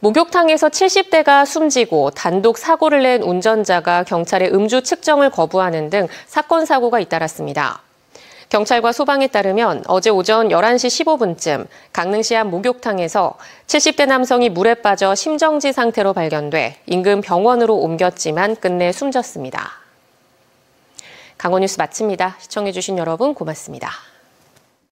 목욕탕에서 70대가 숨지고 단독 사고를 낸 운전자가 경찰의 음주 측정을 거부하는 등 사건 사고가 잇따랐습니다. 경찰과 소방에 따르면 어제 오전 11시 15분쯤 강릉시 한 목욕탕에서 70대 남성이 물에 빠져 심정지 상태로 발견돼 인근 병원으로 옮겼지만 끝내 숨졌습니다. 강원 뉴스 마칩니다. 시청해주신 여러분 고맙습니다.